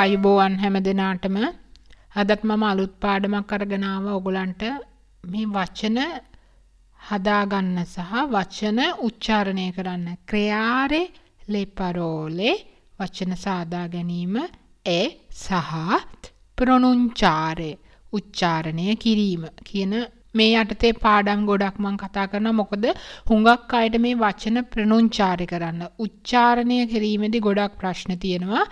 ආයුබෝවන් හැම දෙනාටම අදත් මම අලුත් පාඩමක් අරගෙන ආවා ඔයගලන්ට මේ වචන හදාගන්න සහ වචන උච්චාරණය කරන්න ක්‍රියාරේ ලේ පරෝලේ වචන සාදා ගැනීම ඒ සහ ප්‍රොනුන්චාරේ උච්චාරණය කිරීම කියන මේ යටතේ පාඩම් ගොඩක් මම කතා කරනවා මොකද හුඟක් අයට මේ වචන ප්‍රනුන්චාරය කරන්න උච්චාරණය කිරීමේදී ගොඩක් ප්‍රශ්න තියෙනවා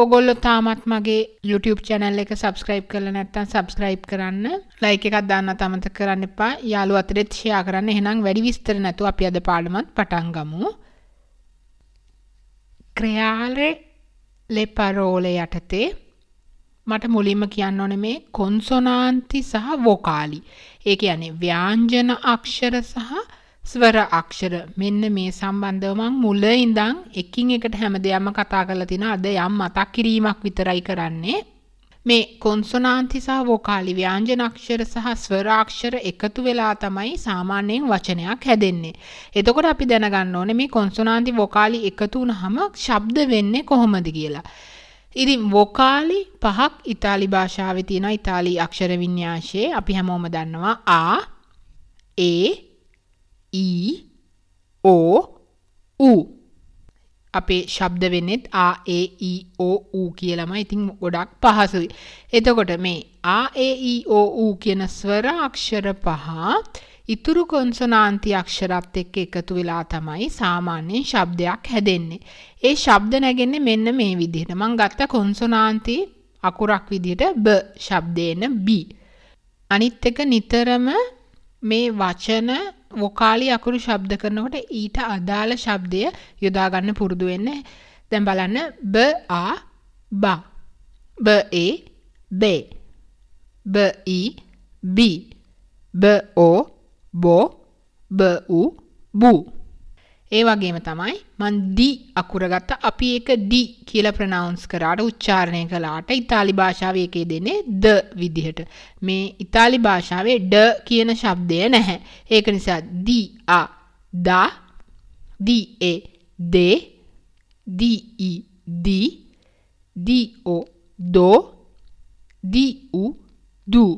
ඕගොල්ලො තාමත් මගේ YouTube චැනල් එක සබස්ක්‍රයිබ් කරල නැත්තන් සබස්ක්‍රයිබ් කරන්න ලයික එකක් දාන්න තමත කරන්න එපා යාලු අතරෙත් ෂයා කරන්න එහෙනම් වැඩි විස්තර නැතු අපි අද පාඩමත් පටන්ගමු ක්‍රයාලෙ ලෙපරෝල යටතේ මට මුලින්ම කියන්න ඕන මේ කොන්සොනාන්ති සහ වෝකාලි. ඒ කියන්නේ ව්‍යංජන අක්ෂර සහ ස්වර අක්ෂර මෙන්න මේ සම්බන්ධව මං මුල ඉඳන් එකින් එකට හැම දෙයක්ම කතා කරලා තිනවා අද යම් මතක් කිරීමක් විතරයි කරන්නේ මේ කොන්සොනාන්ති සහ වොකාලි ව්‍යංජන අක්ෂර සහ ස්වර අක්ෂර එකතු වෙලා තමයි සාමාන්‍යයෙන් වචනයක් හැදෙන්නේ. එතකොට අපි දැනගන්න ඕනේ මේ කොන්සොනාන්ති වොකාලි එකතු වුනහම ශබ්ද වෙන්නේ කොහොමද කියලා. ඉතින් වොකාලි පහක් ඉතාලි භාෂාවේ තියෙනවා. ඉතාලි අක්ෂර වින්‍යාසයේ අපි හැමෝම දන්නවා ආ, ඒ, ඊ ඕ ඌ අපේ ශබ්ද වෙනෙත් ආ ඒ ඊ ඕ ඌ කියලම ඉතින් ගොඩක් පහසුයි. එතකොට මේ ආ ඒ ඊ ඕ ඌ කියන ස්වර අක්ෂර පහ ඉතුරු කොන්සොනාන්ති අක්ෂරත් එක්ක එකතු වෙලා තමයි සාමාන්‍යයෙන් ශබ්දයක් හැදෙන්නේ. ඒ ශබ්ද නැගෙන්නේ මෙන්න මේ විදිහට. මං ගත්ත කොන්සොනාන්ති අකුරක් විදිහට බ ශබ්දේන b. අනිත් එක නිතරම මේ වචන වොකාලි අකුරු ශබ්ද කරනකොට ඊට අදාළ ශබ්දය යොදා ගන්න පුරුදු වෙන්න. දැන් බලන්න බ ආ බා බ ඒ බේ බ ඊ බී බ ඕ බෝ බ උ බූ ඒ වගේම තමයි මන් දි අකුර ගත්තා. අපි ඒක ඩි කියලා ප්‍රනවුන්ස් කරාට උච්චාරණය කළාට ඉතාලි භාෂාවේ ඒකේ දෙන්නේ ද විදිහට. මේ ඉතාලි භාෂාවේ ඩ කියන શબ્දය නැහැ. ඒක නිසා දි ආ දා දි ඒ දේ දි ඊ දි දි ඕ දෝ දි උ දූ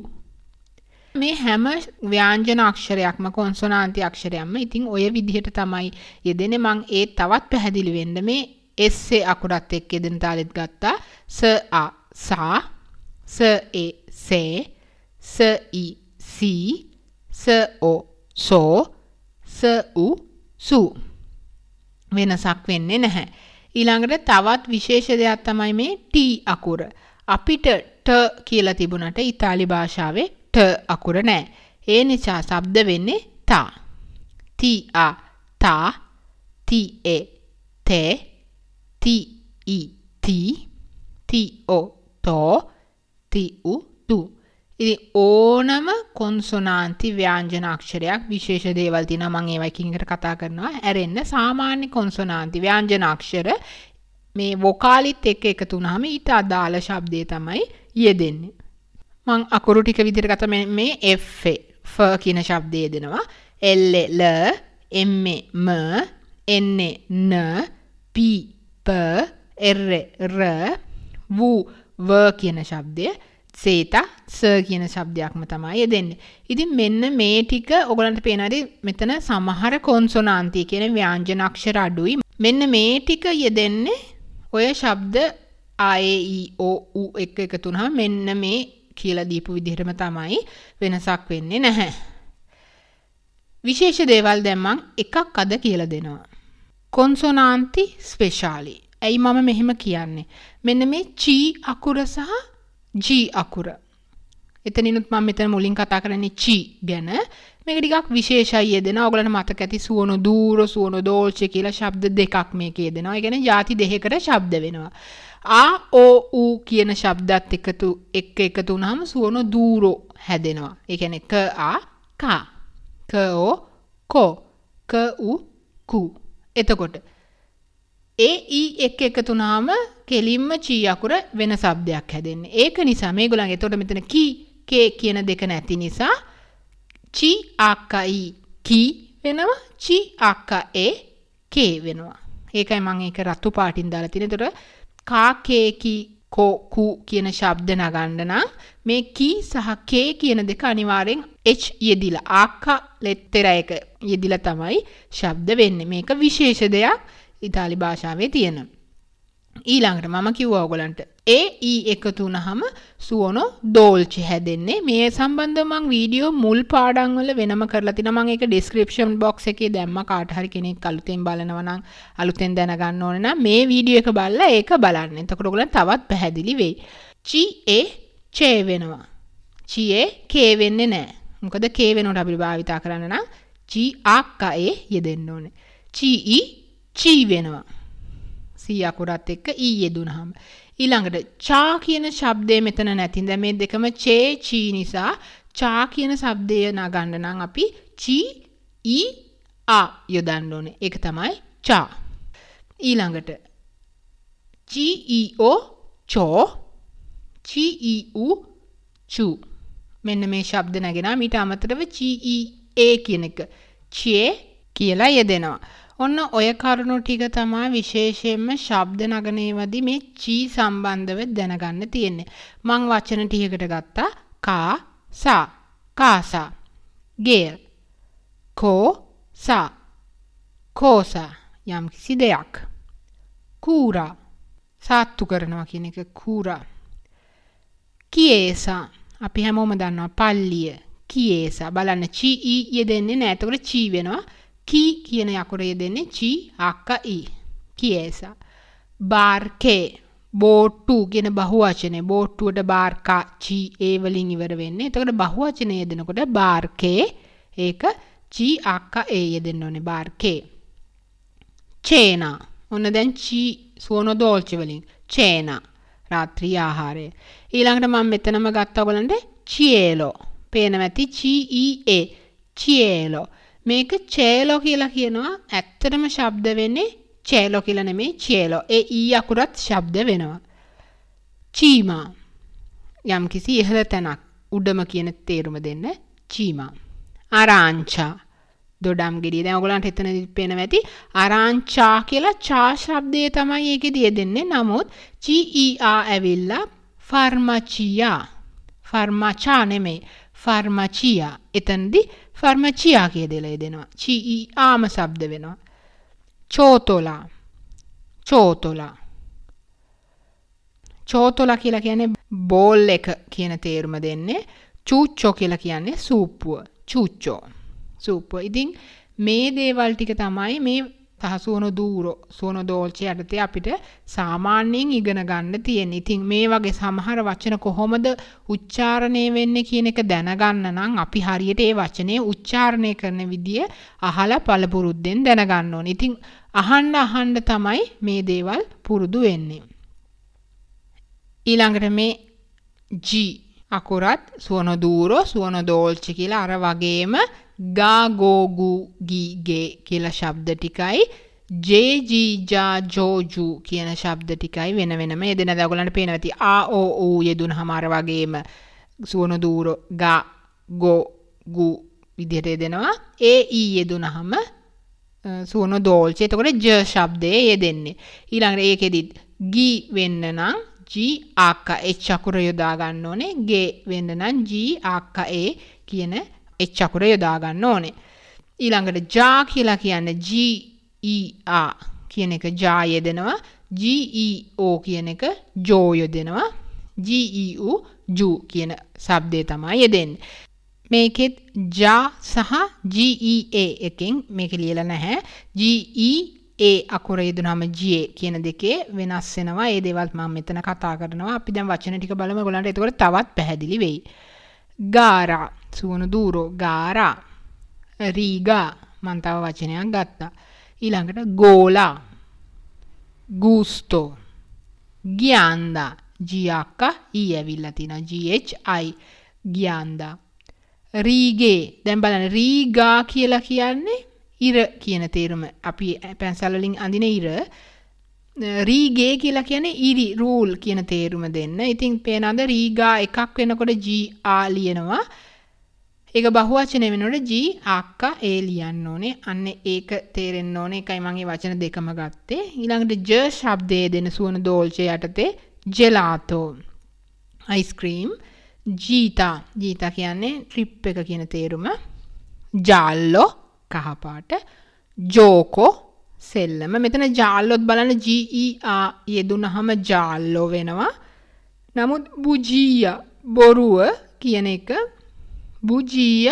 මේ හැම ව්‍යාංජන අක්ෂරයක්ම කොන්සොනාන්ති අක්ෂරයක්ම ඉතින් ඔය විදිහට තමයි යෙදෙන මං ඒ තවත් පැහැදිලි වෙන්න මේ එස්සේ අකුරත් එක්ක යෙදෙන තාලෙත් ගත්තා ස ආ සා ස ඒ සේ ස ඊ සී ස ඕ සෝ ස උ සු වෙනසක් වෙන්නේ නැහැ ඊළඟට තවත් විශේෂ දෙයක් තමයි මේ T අකුර අපිට ට කියලා තිබුණට ඉතාලි භාෂාවේ ට අකුර නෑ. ඒ නිසා ශබ්ද වෙන්නේ තා. ති ආ තා ති ඒ තේ ති ඊ ති ති ඕ තෝ ති උ තු. ඉතින් ඕනම කොන්සොනාන්ති ව්‍යංජන අක්ෂරයක් විශේෂ දේවල් තියෙනවා මම ඒවා එකින් එකට කතා කරනවා ඇරෙන්න සාමාන්‍ය කොන්සොනාන්ති ව්‍යංජන අක්ෂර මේ වොකාලිත් එක්ක එකතු වුනහම ඊට අදාළ ශබ්දය තමයි යෙදෙන්නේ මං අකුරු ටික විදිරගත මේ එ කියන ශබ්දය දෙනවා එල්ලෙ ල එම්ම ම එන්නේ න පීප එර්ර ර වූ ව කියන ශබ්දය සේතා ස කියන ශබ්දයක්ම තමයි දෙන්නේ. ඉතින් මෙන්න මේ ටික ඔගලන්ට පේනවාද මෙතන සමහර කොන්සොනාන්ති කියන ව්‍යංජන අක්ෂර අඩුයි. මෙන්න මේ ටික යෙදෙන්නේ ඔය ශබ්ද ආ ඒ ඊ ඕ ඌ එක එකතු වුනහම මෙන්න මේ කියලා දීපු විදිහටම තමයි වෙනසක් වෙන්නේ නැහැ. විශේෂ දේවල් දැන් මං එකක් අද කියලා දෙනවා. කොන්සොනාන්ති ස්පෙෂාලි. ඇයි මම මෙහෙම කියන්නේ? මෙන්න මේ චී අකුර සහ ජී අකුර. එතනිනුත් මම මෙතන මුලින් කතා කරන්නේ චී ගැන. මේක ටිකක් විශේෂයි යෙදෙනවා. ඔයගලන්ට මතක ඇති සුවනෝ දූර සුවනෝ දෝල්ච කියලා ශබ්ද දෙකක් මේකේ යෙදෙනවා. ඒ කියන්නේ ಜಾති දෙකකට ශබ්ද වෙනවා. ආ ඕ ඌ කියන ශබ්දත් එකතු එක්ක එකතු වුනහම සුවන දූරෝ හැදෙනවා. ඒ කියන්නේ ක ආ කා ක ඕ කෝ ක ඌ කු. එතකොට ඒ ඊ එක්ක එකතු වුනහම කෙලින්ම චී අකුර වෙන શબ્දයක් හැදෙන්නේ. ඒක නිසා මේගොල්ලන් එතකොට මෙතන කී කේ කියන දෙක නැති නිසා චී ආකයි කී වෙනවා චී ආක ඒ කේ වෙනවා. ඒකයි මම ඒක රතු පාටින් දාලා තියෙන. එතකොට කා කේකි කෝකු කියන ශබ්ද නගන්න නම් මේ කී සහ කේ කියන දෙක අනිවාර්යෙන් h යෙදිලා ආක ලෙත්තර එක යෙදිලා තමයි ශබ්ද වෙන්නේ. මේක විශේෂ දෙයක් ඉතාලි භාෂාවේ තියෙනවා. ඊළඟට මම කිව්වා ඔයගලන්ට ඒ ඊ එකතු වුනහම සුවනෝ දෝල්චි හැදෙන්නේ මේ සම්බන්ධව මම වීඩියෝ මුල් පාඩම් වල වෙනම කරලා තිනවා මම ඒක ඩිස්ක්‍රිප්ෂන් බොක්ස් එකේ දැම්ම කාට හරි කෙනෙක් අලුතෙන් බලනවා නම් අලුතෙන් දැනගන්න ඕන නම් මේ වීඩියෝ එක බලලා ඒක බලන්න. එතකොට ඔයගලන්ට තවත් පැහැදිලි වෙයි. චී ඒ චේ වෙනවා. චියේ කේ වෙන්නේ නැහැ. මොකද කේ වෙනකොට අපිට භාවිතා කරන්න නම් චී ආක්කයේ e යෙදෙන්න ඕනේ. චී චී වෙනවා. සී අකුරත් එක්ක ඊ යෙදුනහම. ඊළඟට චා කියන ශබ්දය මෙතන නැතිද මේ දෙකම චේ චී නිසා චා කියන ශබ්දය නගන්න නම් අපි චී ඊ ආ යොදන්න ඕනේ. ඒක තමයි චා. ඊළඟට චී ඊ ඕ චෝ චී ඊ ඌ චු මෙන්න මේ ශබ්ද නැගෙනා මීට අමතරව චී ඊ ඒ කියන එක චේ කියලා යෙදෙනවා. ඔන්න ඔය කරුණු ටික තමයි විශේෂයෙන්ම ශබ්ද නගනේවදී මේ චී සම්බන්ධව දැනගන්න තියෙන්නේ. මං වචන ටිකකට ගත්තා කා සා කාසා ගේල් කෝ සා කෝසා යම්කිසි දෙයක් කූරා සාත්තු කරනවා කියන එක කූරා කියේසා අපි හැමෝම දන්නවා පල්ලිය කියේසා බලන්න චී ඊ යෙදෙන්නේ නැහැ. එතකොට චී වෙනවා කී කියන යකුරේ දෙන්නේ චි අක්ක ඊ කියේසා. බාර්කේ බෝට්ටු කියන බහුවචනේ බෝට්ටුවට බාර්කා චි ඒ වලින් ඉවර වෙන්නේ. එතකොට බහුවචනේ යෙදෙනකොට බාර්කේ ඒක චි අක්ක ඒ යෙදෙන්න ඕනේ බාර්කේ. චේනා ඔන්න දැන් චි සුවන දෝල්චි වලින් චේනා රාත්‍රී ආහාරය. ඊළඟට මම මෙතනම ගත්තා බලන්න චියේලෝ. පේනමැති චී ඒ චියේලෝ. මේක චේලෝ කියලා කියනවා ඇත්තටම ශබ්ද වෙන්නේ චේලෝ කියලා නෙමෙයි චේලෝ. ඒ ඊ අකුරත් ශබ්ද වෙනවා. චීමා යම්කිසි ඉහළ තැනක් උඩම කියන තේරුම දෙන්න චීමා. ආරාංචා දොඩම් ගෙඩිය. දැන් ඔයගලන්ට එතනදි පේනවා ඇති ආරාංචා කියලා චා ශබ්දය තමයි ඒකෙදී දෙන්නේ. නමුත් චී ඊ ආ ඇවිල්ලා ෆාර්මචියා ෆාර්මචා නෙමෙයි ෆාර්මචියා. එතනදී ෆර්මචියා කිය දෙලේ දෙනවා චී ආම සබ්ද වෙනවා චෝතොලා චෝතොලා චෝතොලා කියලා කියන්නේ බෝල් එක කියන තේරුම දෙන්නේ චූච්චෝ කියලා කියන්නේ සූප්පුව චූච්චෝ සූප්පුව ඉතින් මේ දේවල් ටික තමයි මේ සහසුවන දූරෝ සුවන දෝල්ච යටතේ අපිට සාමාන්‍යයෙන් ඉගෙන ගන්න තියෙන. ඉතින් මේ වගේ සමහර වචන කොහොමද උච්චාරණය වෙන්නේ කියන එක දැනගන්න නම් අපි හරියට ඒ වචනේ උච්චාරණය කරන විදිය අහලා පළපුරුද්දෙන් දැනගන්න ඕනේ. ඉතින් අහන්න අහන්න තමයි මේ දේවල් පුරුදු වෙන්නේ. ඊළඟට මේ G අකුරත් සුවන දූරෝ සුවන දෝල්ච කියලා අර වගේම ගාගෝගු ගීගේ කියලා ශබ්ද ටිකයි ජේජීජා ජෝජු කියන ශබ්ද ටිකයි වෙන වෙනම යෙදෙන දගලන්ට පේනවති ආෝ ඌ යෙදුන හමාර වගේම සුවන දූර ගා ගෝගු විදිහට යෙදෙනවා ඒ ඊ යෙදුනහම සුවන දෝල්චේ එතකොට ජ ශබ්දය යෙදෙන්නේ ඊළඟට ඒකෙදිත් ගී වෙන්න නම් ජී ආක්ක එච් අකුර යොදා ගන්න ඕනේ ගේ වෙන්න නම් ජී ආක්ක ඒ කියන එච්චකුර යොදාගන්න ඕනේ. ඊළඟට ජා කියලා කියන්න ජීආ e කියන එක ජාය දෙනවා ජීෝ e කියන එක ජෝය දෙනවා ජීU e ජු කියන සබ්දය තමයි යෙදෙන්. මේකෙත් ජා සහ ජීඒ එකෙන් මේක ලියල නැහැ ජීඒ අකුර යෙදුනහම ජයේ කියන දෙකේ වෙනස් වෙනවා ඒ දේවල් මම මෙතන කතා කරනවා අපි දැන් වචන ටික බලමු ගොල්ලන්ට එතකොට තවත් පැහැදිලි වෙයි. ගාරා සුවන දූරෝ ගාරා රීගා මන්තාව වචනයක් ගත්තා ඊළඟට ගෝලා ගූස්ටෝ ගියන්දා GH I ඇවිල්ලා තියෙනවා GHI ගියන්දා රීගේ දැන් බලන්න රීගා කියලා කියන්නේ ඉර කියන තේරුම අපි පැන්සල් වලින් අඳින ඉර රීගේ කියලා කියන්නේ ඉරි රූල් කියන තේරුම දෙන්න. ඉතින් පේනද රීගා එකක් වෙනකොට GA ලියනවා ඒක බහුවචනය වෙනකොට G ආක්කා ඒ ලියන්න ඕනේ. අන්න ඒක තේරෙන්න ඕනේ. එකයි මගේ වචන දෙකම ගත්තේ. ඊළඟට J ශබ්දයේ දෙන සුවන දෝල්චේ යටතේ ජෙලාතෝ. අයිස්ක්‍රීම් ජීතා. ජීතා කියන්නේ ට්‍රිප් එක කියන තේරුම. ජාල්ලෝ කහපාට ජෝකෝ සෙල්ලම. මෙතන ජාල්ලොත් බලන්න G E R යෙදුනහම ජාල්ලෝ වෙනවා. නමුත් බුජීයා බොරුව කියන එක බුජීය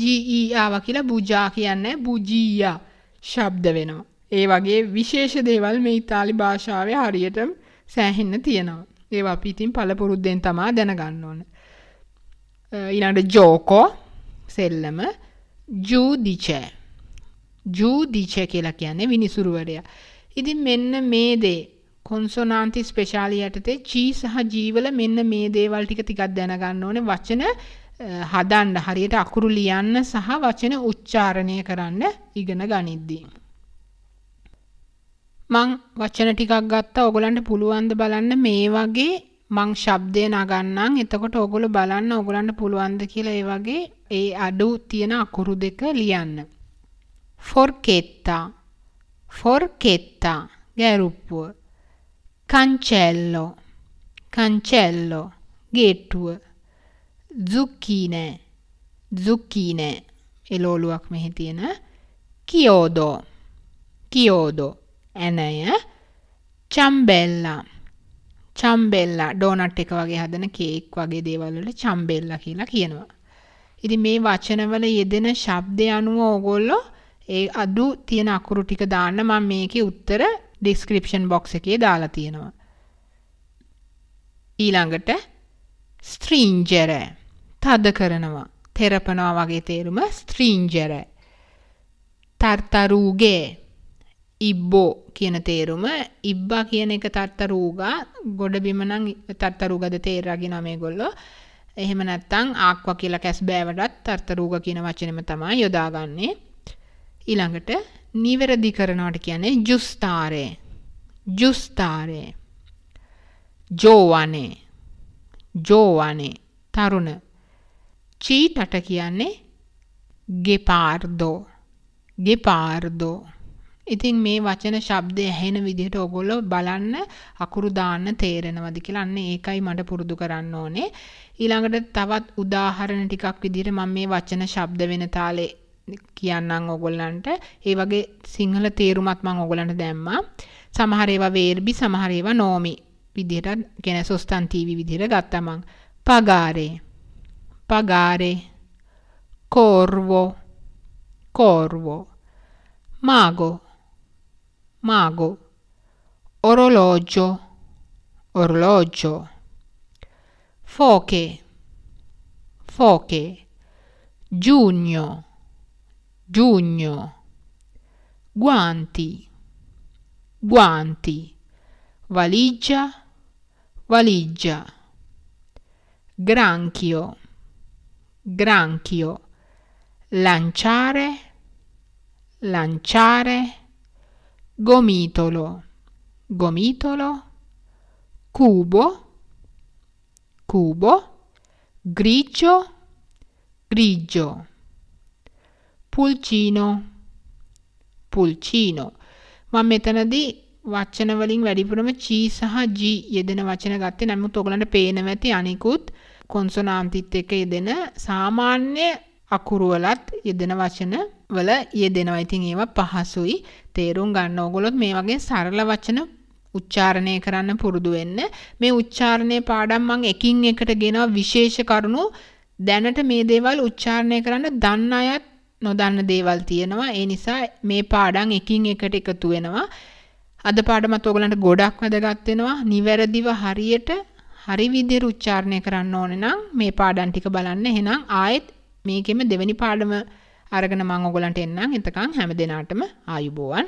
ජීආව e කියලා බුජා කියන්නේ බුජීය ශබ්ද වෙනවා. ඒ වගේ විශේෂ දේවල් මේ ඉතාලි භාෂාවේ හරියට සෑහෙන්න තියෙනවා. ඒවා අපි ඉතින් පළපුරුද්දෙන් තමා දැනගන්න ඕන. ඊළඟට ජෝකෝ සෙල්ලම ජූදිචේ. ජූදිචේ කියලා කියන්නේ විනිසුරුවරයා. ඉතින් මෙන්න මේ දේ කොන්සොනාන්ති ස්පෙෂාලි යටතේ චී සහ ජීවල මෙන්න මේ දේවල් ටික ටිකක් දැනගන්න ඕනේ වචන හදන්න හරියට අකුරු ලියන්න සහ වචන උච්චාරණය කරන්න ඉගෙන ගනිද්දී. මං වචන ටිකක් ගත්තා ඔයගලන්ට පුළුවන් බලන්න මේ වගේ මං ශබ්දය නගන්නම්. එතකොට ඔයගොල්ලෝ බලන්න ඔයගලන්ට පුළුවන් ද කියලා ඒ වගේ ඒ අඩු තියෙන අකුරු දෙක ලියන්න. forchetta forchetta ගැරුප්පුව cancello cancello ගේට්ටුව zucchine, zucchine ඒ ලෝලුවක් මෙහි තියෙන කියෝදෝ කියෝදෝ ඇනය චම්බෙල්ලා චම්බෙල්ලා ඩෝනට් එක වගේ හදන කේක් වගේ දේවල් වල චම්බෙල්ලා කියලා කියනවා. ඉතින් මේ වචනවල යෙදෙන ශබ්දය අනුව ඕගොල්ලෝ ඒ අඩු තියෙන අකුරු ටික දාන්න මම මේකේ උත්තර description box එකේ දාලා තියෙනවා. ඊළඟට stringer තද කරනවා. තෙරපනවා වගේ තේරුම ස්ත්‍රීන්ජර. තර්තරුගේ ඉබ්බෝ කියන තේරුම ඉබ්බා කියන එක තර්තරූගා ගොඩබිම නම් තර්තරූගද තේරගිනවා මේගොල්ලෝ. එහෙම නැත්නම් ආක්වා කියලා කැස් බෑවටත් තර්තරූග කියන වචනෙම තමයි යොදාගන්නේ. ඊළඟට නිවැරදි කරනවට කියන්නේ ජුස්තාරේ. ජුස්තාරේ. ජෝවනේ. ජෝවනේ. තරුණ චීතට කියන්නේ ගෙපාර්දෝ ගෙපාර්දෝ ඉතින් මේ වචන ශබ්දය ඇහෙන විදිහට ඔගොල්ලෝ බලන්න අකුරු දාන්න තේරෙනවද කියලා අන්න ඒකයි මට පුරුදු කරන්න ඕනේ ඊළඟට තවත් උදාහරණ ටිකක් විදිහට මම මේ වචන ශබ්ද වෙන තාලේ කියන්නම් ඔගොල්ලන්ට ඒ වගේ සිංහල තේරුමත් මම ඔගොල්ලන්ට දැම්මා සමහර ඒවා වේර්බි සමහර ඒවා නෝමි විදිහට ගැන සොස්තන් TV විදිහට ගත්තා මං පගාරේ pagare. Corvo, corvo. Mago, mago. Orologio, orologio. Foche, foche. Giugno, giugno. Guanti, guanti. Valigia, valigia granchio, granchio, lanciare, lanciare, gomitolo, gomitolo, cubo, cubo, grigio, grigio, pulcino, පුල්චීනෝ මම මෙතනදී වචන වලින් වැඩිපුරම චී සහ ජී යෙදෙන වචන ගත්තේ නමුත් ඔයගලන්ට පේනවා ඇති අනිකුත් කොන්සොනාන්තිත් එක යෙදෙන සාමාන්‍ය අකුරුවලත් යෙදෙන වචන වල යෙදෙනවා. ඉතින් ඒවා පහසුයි. තේරුම් ගන්න ඕගොල්ලොත් මේ වගේ සරල වචන උච්චාරණය කරන්න පුරුදු වෙන්න. මේ උච්චාරණය පාඩම් මම එකින් එකට ගෙනවා විශේෂ කරුණු දැනට මේ දේවල් උච්චාරණය කරන්න දන්න අයත් නොදන්න දේවල් තියෙනවා. ඒ නිසා මේ පාඩම් එකින් එකට එකතු වෙනවා. අද පාඩමත් ඕගලන්ට ගොඩක් වැදගත් වෙනවා. නිවැරදිව හරියට හරි විදිහට උච්චාරණය කරන්න ඕනේ නම් මේ පාඩම් ටික බලන්න. එහෙනම් ආයෙත් මේකෙම දෙවෙනි පාඩම අරගෙන මම ඔයගලන්ට එන්නම්. එතකන් හැම දිනාටම ආයුබෝවන්.